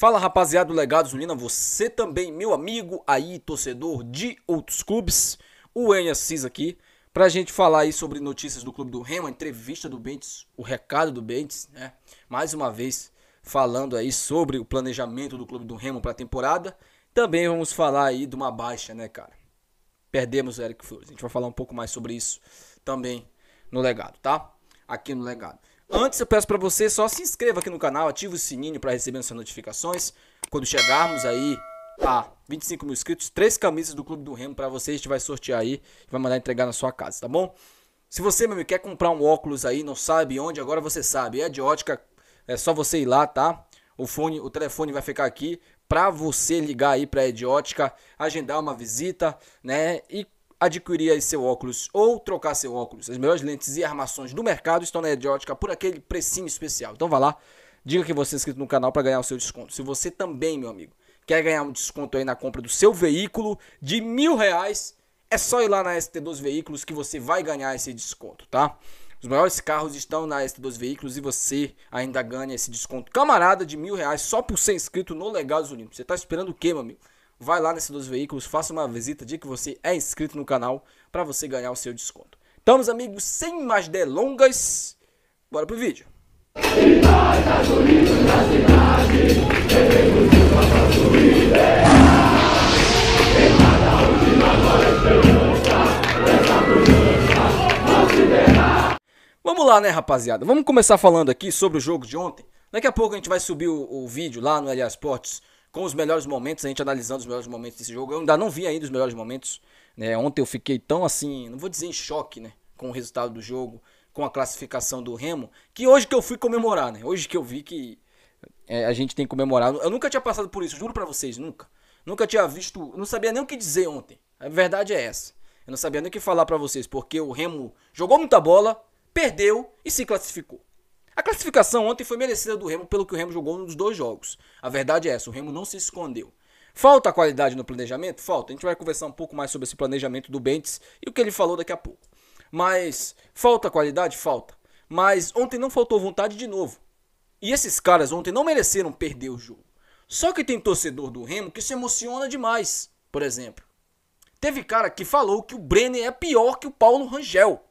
Fala rapaziada do Legados Lina, você também, meu amigo aí, torcedor de outros clubes, o Enya Cis aqui, pra gente falar aí sobre notícias do clube do Remo, entrevista do Bentes, o recado do Bentes, né? Mais uma vez falando aí sobre o planejamento do clube do Remo pra temporada. Também vamos falar aí de uma baixa, né, cara? Perdemos o Eric Flores. A gente vai falar um pouco mais sobre isso também no legado, tá? Aqui no legado. Antes eu peço para você só se inscreva aqui no canal, ative o sininho para receber as suas notificações. Quando chegarmos aí a 25 mil inscritos, três camisas do Clube do Remo para você, a gente vai sortear aí e vai mandar entregar na sua casa, tá bom? Se você, mesmo quer comprar um óculos aí, não sabe onde, agora você sabe. É de ótica, é só você ir lá, tá? O fone, o telefone vai ficar aqui para você ligar aí para a é Ediótica, agendar uma visita, né? E adquirir seu óculos ou trocar seu óculos. As melhores lentes e armações do mercado estão na Ediótica por aquele precinho especial. Então vá lá, diga que você é inscrito no canal para ganhar o seu desconto. Se você também, meu amigo, quer ganhar um desconto aí na compra do seu veículo de mil reais, é só ir lá na st 2 Veículos que você vai ganhar esse desconto, tá? Os maiores carros estão na st 2 Veículos e você ainda ganha esse desconto camarada de mil reais só por ser inscrito no Legados Unidos Você está esperando o quê, meu amigo? vai lá nesses dois veículos, faça uma visita, diga que você é inscrito no canal para você ganhar o seu desconto. Então, meus amigos, sem mais delongas, bora pro vídeo. Vamos lá, né, rapaziada? Vamos começar falando aqui sobre o jogo de ontem. Daqui a pouco a gente vai subir o, o vídeo lá no LA Sports com os melhores momentos, a gente analisando os melhores momentos desse jogo. Eu ainda não vi ainda os melhores momentos. Né? Ontem eu fiquei tão assim, não vou dizer em choque, né? Com o resultado do jogo, com a classificação do Remo, que hoje que eu fui comemorar, né? Hoje que eu vi que é, a gente tem que comemorar. Eu nunca tinha passado por isso, juro para vocês, nunca. Nunca tinha visto, não sabia nem o que dizer ontem. A verdade é essa. Eu não sabia nem o que falar para vocês, porque o Remo jogou muita bola, perdeu e se classificou. A classificação ontem foi merecida do Remo pelo que o Remo jogou nos dois jogos. A verdade é essa, o Remo não se escondeu. Falta qualidade no planejamento? Falta. A gente vai conversar um pouco mais sobre esse planejamento do Bentes e o que ele falou daqui a pouco. Mas falta qualidade? Falta. Mas ontem não faltou vontade de novo. E esses caras ontem não mereceram perder o jogo. Só que tem torcedor do Remo que se emociona demais, por exemplo. Teve cara que falou que o Brenner é pior que o Paulo Rangel.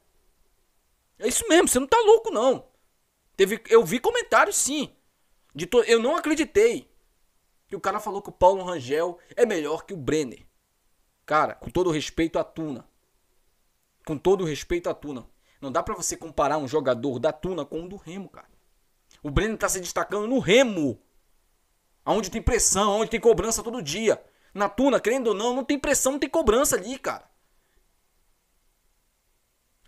É isso mesmo, você não tá louco não. Teve, eu vi comentários sim. De to, eu não acreditei. Que o cara falou que o Paulo Rangel é melhor que o Brenner. Cara, com todo respeito à Tuna. Com todo respeito à Tuna. Não dá para você comparar um jogador da Tuna com um do Remo, cara. O Brenner tá se destacando no Remo. Onde tem pressão, onde tem cobrança todo dia. Na Tuna, querendo ou não, não tem pressão, não tem cobrança ali, cara.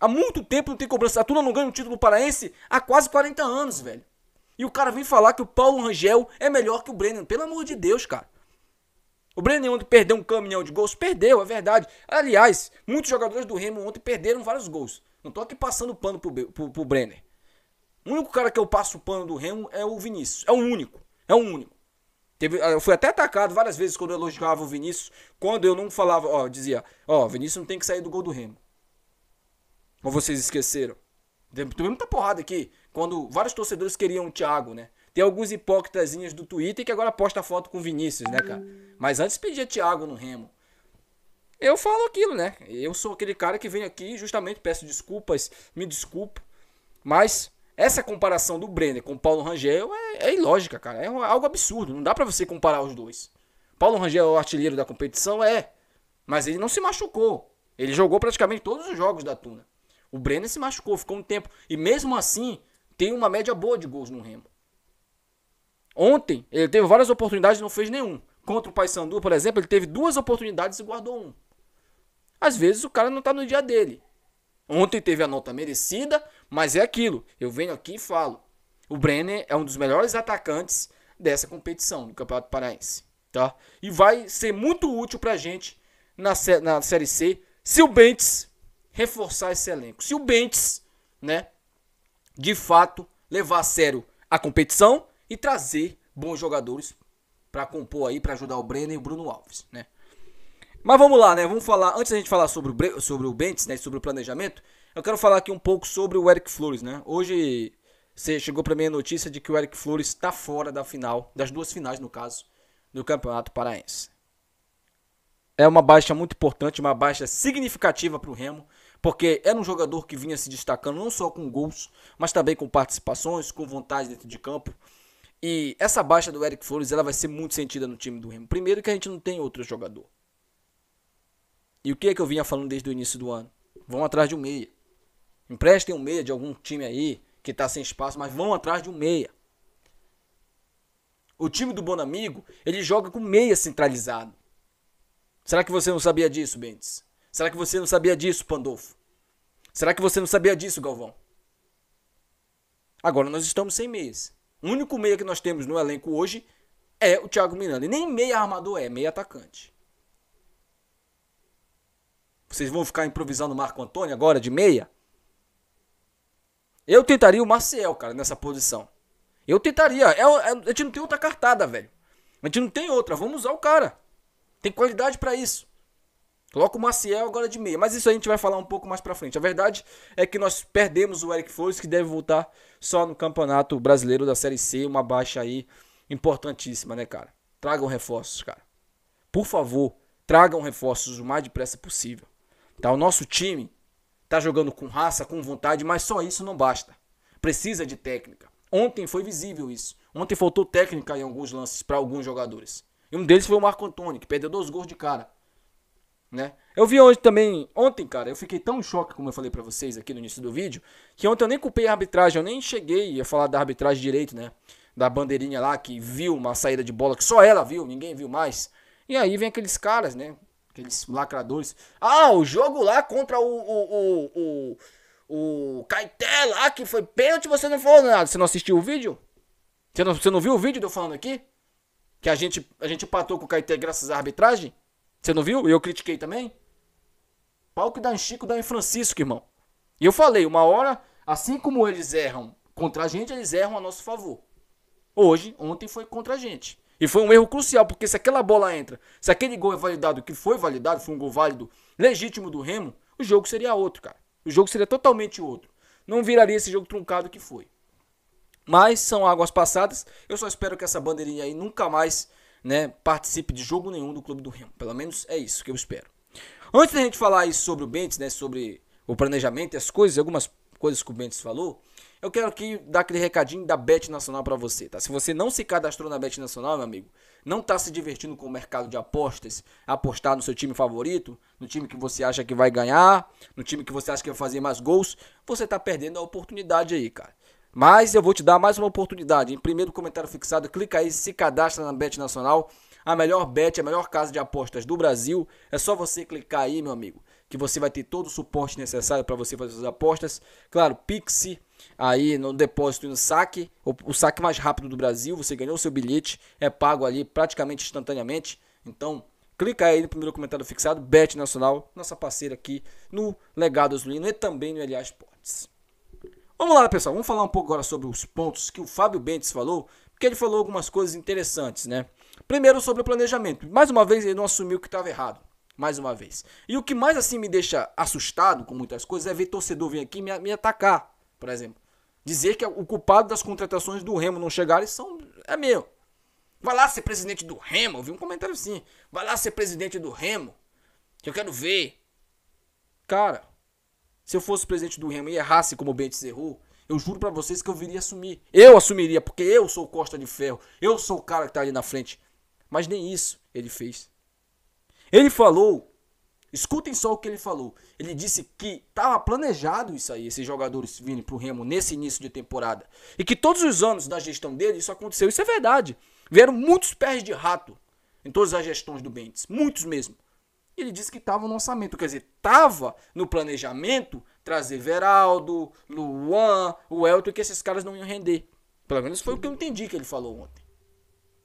Há muito tempo não tem cobrança. A Tuna não ganha um título paraense há quase 40 anos, velho. E o cara vem falar que o Paulo Rangel é melhor que o Brennan. Pelo amor de Deus, cara. O Brennan ontem perdeu um caminhão de gols. Perdeu, é verdade. Aliás, muitos jogadores do Remo ontem perderam vários gols. Não tô aqui passando pano pro, pro, pro Brenner. O único cara que eu passo pano do Remo é o Vinícius. É o único. É o único. Teve, ah, eu fui até atacado várias vezes quando eu elogiava o Vinícius. Quando eu não falava, ó, dizia, ó, Vinícius não tem que sair do gol do Remo. Ou vocês esqueceram? Tivemos muita porrada aqui, quando vários torcedores queriam o Thiago, né? Tem alguns hipócritas do Twitter que agora posta foto com Vinícius, né, cara? Mas antes pedia Thiago no Remo. Eu falo aquilo, né? Eu sou aquele cara que vem aqui justamente peço desculpas, me desculpo. Mas essa comparação do Brenner com o Paulo Rangel é, é ilógica, cara. É, é algo absurdo. Não dá para você comparar os dois. Paulo Rangel é o artilheiro da competição, é. Mas ele não se machucou. Ele jogou praticamente todos os jogos da Tuna. O Brenner se machucou, ficou um tempo. E mesmo assim, tem uma média boa de gols no Remo. Ontem, ele teve várias oportunidades e não fez nenhum. Contra o Paysandu, por exemplo, ele teve duas oportunidades e guardou um. Às vezes o cara não tá no dia dele. Ontem teve a nota merecida, mas é aquilo. Eu venho aqui e falo. O Brenner é um dos melhores atacantes dessa competição do Campeonato Paraense. Tá? E vai ser muito útil pra gente na, na Série C se o Bentes reforçar esse elenco. Se o Bentes, né, de fato, levar a sério a competição e trazer bons jogadores para compor aí, para ajudar o Brenner e o Bruno Alves, né? Mas vamos lá, né? Vamos falar, antes da gente falar sobre o, Bre sobre o Bentes, né, sobre o planejamento, eu quero falar aqui um pouco sobre o Eric Flores, né? Hoje você chegou para mim a notícia de que o Eric Flores está fora da final, das duas finais no caso, do Campeonato Paraense. É uma baixa muito importante, uma baixa significativa para o Remo porque era um jogador que vinha se destacando não só com gols, mas também com participações, com vontade dentro de campo. E essa baixa do Eric Flores ela vai ser muito sentida no time do Remo. Primeiro que a gente não tem outro jogador. E o que é que eu vinha falando desde o início do ano? Vão atrás de um meia. Emprestem um meia de algum time aí que está sem espaço, mas vão atrás de um meia. O time do Bonamigo, ele joga com meia centralizado. Será que você não sabia disso, Bentes? Será que você não sabia disso, Pandolfo? Será que você não sabia disso, Galvão? Agora nós estamos sem meias. O único meia que nós temos no elenco hoje é o Thiago Miranda. E nem meia armador é, meia atacante. Vocês vão ficar improvisando o Marco Antônio agora de meia? Eu tentaria o Marcel, cara, nessa posição. Eu tentaria. É, é, a gente não tem outra cartada, velho. A gente não tem outra. Vamos usar o cara. Tem qualidade para isso. Coloca o Maciel agora de meia, mas isso a gente vai falar um pouco mais pra frente. A verdade é que nós perdemos o Eric Flores, que deve voltar só no Campeonato Brasileiro da Série C, uma baixa aí importantíssima, né, cara? Tragam reforços, cara. Por favor, tragam reforços o mais depressa possível. Tá? O nosso time tá jogando com raça, com vontade, mas só isso não basta. Precisa de técnica. Ontem foi visível isso. Ontem faltou técnica em alguns lances para alguns jogadores. E um deles foi o Marco Antônio, que perdeu dois gols de cara né? Eu vi hoje também, ontem, cara, eu fiquei tão em choque, como eu falei para vocês aqui no início do vídeo, que ontem eu nem culpei a arbitragem, eu nem cheguei a falar da arbitragem direito, né? Da bandeirinha lá que viu uma saída de bola que só ela viu, ninguém viu mais. E aí vem aqueles caras, né? Aqueles lacradores. Ah, o jogo lá contra o. o, o, o, o Caeté lá que foi pênalti, você não falou nada. Você não assistiu o vídeo? Você não, você não viu o vídeo de eu falando aqui? Que a gente, a gente patou com o Caeté graças à arbitragem? Você não viu? Eu critiquei também. Palco da dá em Chico, dá em Francisco, irmão. E eu falei, uma hora, assim como eles erram contra a gente, eles erram a nosso favor. Hoje, ontem foi contra a gente. E foi um erro crucial, porque se aquela bola entra, se aquele gol é validado, que foi validado, foi um gol válido, legítimo do Remo, o jogo seria outro, cara. O jogo seria totalmente outro. Não viraria esse jogo truncado que foi. Mas são águas passadas. Eu só espero que essa bandeirinha aí nunca mais né, participe de jogo nenhum do Clube do Remo. Pelo menos é isso que eu espero. Antes da gente falar isso sobre o Bentes, né, sobre o planejamento e as coisas, algumas coisas que o Bentes falou, eu quero aqui dar aquele recadinho da Bet Nacional para você, tá? Se você não se cadastrou na Bet Nacional, meu amigo, não tá se divertindo com o mercado de apostas, apostar no seu time favorito, no time que você acha que vai ganhar, no time que você acha que vai fazer mais gols, você tá perdendo a oportunidade aí, cara. Mas eu vou te dar mais uma oportunidade. Em primeiro comentário fixado, clica aí, se cadastra na Bet Nacional. A melhor bet, a melhor casa de apostas do Brasil. É só você clicar aí, meu amigo, que você vai ter todo o suporte necessário para você fazer suas apostas. Claro, Pixi aí no depósito e no saque, o, o, saque mais rápido do Brasil, você ganhou seu bilhete, é pago ali praticamente instantaneamente. Então, clica aí no primeiro comentário fixado, Bet Nacional, nossa parceira aqui no Legado Azulino e também no LA Sports. Vamos lá, pessoal. Vamos falar um pouco agora sobre os pontos que o Fábio Bentes falou, porque ele falou algumas coisas interessantes, né? Primeiro sobre o planejamento. Mais uma vez ele não assumiu que estava errado. Mais uma vez. E o que mais assim me deixa assustado com muitas coisas é ver torcedor vir aqui me, me atacar, por exemplo. Dizer que o culpado das contratações do Remo não chegarem são, é meu. Vai lá ser presidente do Remo. Eu vi um comentário assim. Vai lá ser presidente do Remo. Que eu quero ver. Cara, se eu fosse presidente do Remo e errasse como o Bentes errou, eu juro para vocês que eu viria assumir. Eu assumiria, porque eu sou o Costa de Ferro. Eu sou o cara que tá ali na frente. Mas nem isso ele fez. Ele falou, escutem só o que ele falou. Ele disse que estava planejado isso aí, esses jogadores virem pro Remo nesse início de temporada. E que todos os anos da gestão dele isso aconteceu. Isso é verdade. Vieram muitos pés de rato em todas as gestões do Bentes. Muitos mesmo ele disse que estava no orçamento. Quer dizer, estava no planejamento trazer Veraldo, Luan, o Elton, que esses caras não iam render. Pelo menos foi o que eu entendi que ele falou ontem.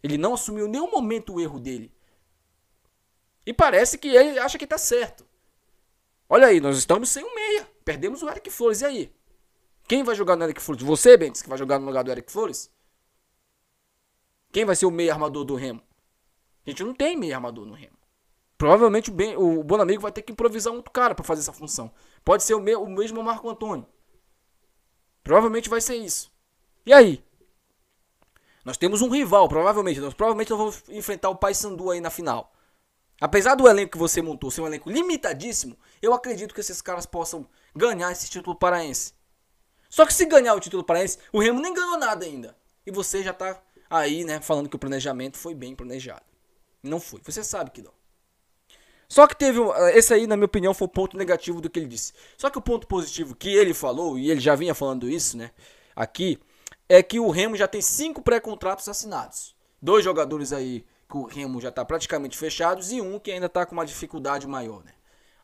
Ele não assumiu em nenhum momento o erro dele. E parece que ele acha que está certo. Olha aí, nós estamos sem um meia. Perdemos o Eric Flores. E aí? Quem vai jogar no Eric Flores? Você, Bentes, que vai jogar no lugar do Eric Flores? Quem vai ser o meia armador do Remo? A gente não tem meia armador no Remo. Provavelmente o, o Bonamigo vai ter que improvisar um outro cara para fazer essa função. Pode ser o, me, o mesmo Marco Antônio. Provavelmente vai ser isso. E aí? Nós temos um rival, provavelmente. Nós provavelmente nós vamos enfrentar o Paysandu aí na final. Apesar do elenco que você montou ser um elenco limitadíssimo, eu acredito que esses caras possam ganhar esse título paraense. Só que se ganhar o título paraense, o Remo nem ganhou nada ainda. E você já tá aí, né, falando que o planejamento foi bem planejado. Não foi. Você sabe que não. Só que teve. Eh, esse aí, na minha opinião, foi o ponto negativo do que ele disse. Só que o ponto positivo que ele falou, e ele já vinha falando isso, né? Aqui, é que o Remo já tem cinco pré-contratos assinados. Dois jogadores aí que o Remo já está praticamente fechados e um que ainda está com uma dificuldade maior, né?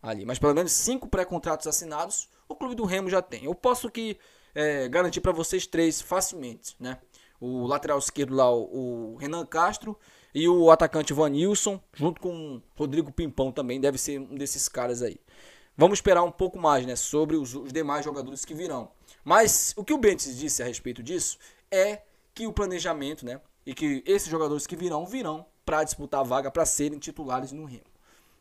Ali. Mas pelo menos cinco pré-contratos assinados, o clube do Remo já tem. Eu posso que é, garantir para vocês três facilmente, né? O lateral esquerdo lá, o Renan Castro, e o atacante Van Vanilson, junto com Rodrigo Pimpão também, deve ser um desses caras aí. Vamos esperar um pouco mais né, sobre os, os demais jogadores que virão. Mas o que o Bentes disse a respeito disso é que o planejamento, né? E que esses jogadores que virão, virão para disputar a vaga para serem titulares no Remo.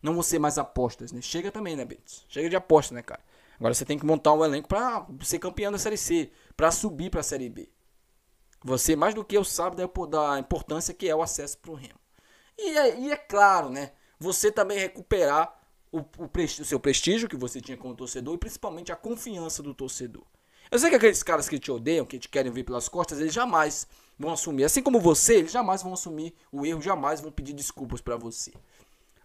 Não vão ser mais apostas, né? Chega também, né, Bentes? Chega de aposta, né, cara? Agora você tem que montar um elenco para ser campeão da Série C, para subir para a Série B. Você, mais do que eu, sabe da, da importância que é o acesso para o Remo. E é, e é claro, né? Você também recuperar o, o, o, seu prestígio que você tinha como torcedor e principalmente a confiança do torcedor. Eu sei que aqueles caras que te odeiam, que te querem vir pelas costas, eles jamais vão assumir. Assim como você, eles jamais vão assumir o erro, jamais vão pedir desculpas para você.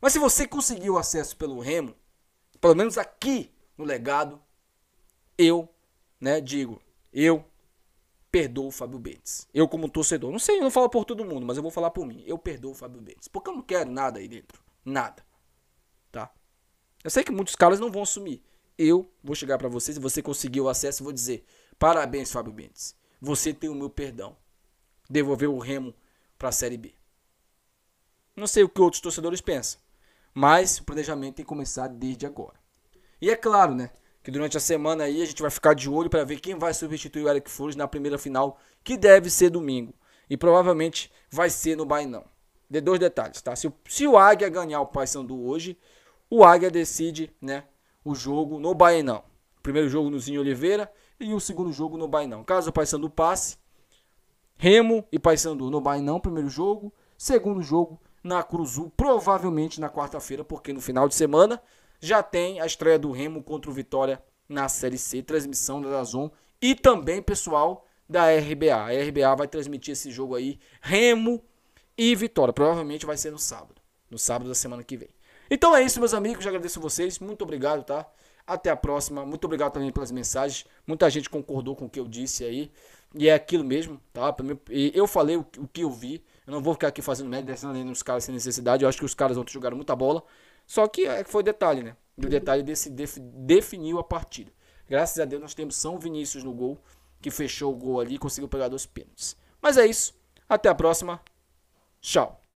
Mas se você conseguiu acesso pelo Remo, pelo menos aqui no legado, eu, né, digo, eu, perdoo o Fábio Bentes. Eu, como torcedor, não sei, eu não falo por todo mundo, mas eu vou falar por mim. Eu perdoo o Fábio Bentes. Porque eu não quero nada aí dentro. Nada. Tá? Eu sei que muitos caras não vão assumir. Eu vou chegar para vocês se você conseguiu o acesso, vou dizer: parabéns, Fábio Bentes. Você tem o meu perdão. Devolver o remo para a Série B. Não sei o que outros torcedores pensam, mas o planejamento tem que começar desde agora. E é claro, né? que durante a semana aí a gente vai ficar de olho para ver quem vai substituir o Eric Flores na primeira final, que deve ser domingo. E provavelmente vai ser no Bainão. De dois detalhes, tá? Se, se o Águia ganhar o Paysandu hoje, o Águia decide, né, o jogo no Bainão. Primeiro jogo no Zinho Oliveira e o segundo jogo no Bainão. Caso o Paysandu passe, Remo e Paysandu no Bainão, primeiro jogo, segundo jogo na Cruzul, provavelmente na quarta-feira, porque no final de semana já tem a estreia do Remo contra o Vitória na Série C, transmissão da Dazon e também, pessoal, da RBA. A RBA vai transmitir esse jogo aí, Remo e Vitória. Provavelmente vai ser no sábado, no sábado da semana que vem. Então é isso, meus amigos, já agradeço vocês, muito obrigado, tá? Até a próxima, muito obrigado também pelas mensagens, muita gente concordou com o que eu disse aí, e é aquilo mesmo, tá? Eu falei o que eu vi, eu não vou ficar aqui fazendo média, descendo ali nos caras sem necessidade, eu acho que os caras ontem jogaram muita bola, só que é, foi detalhe, né? O detalhe desse def, definiu a partida. Graças a Deus nós temos São Vinícius no gol, que fechou o gol ali e conseguiu pegar dois pênaltis. Mas é isso. Até a próxima. Tchau.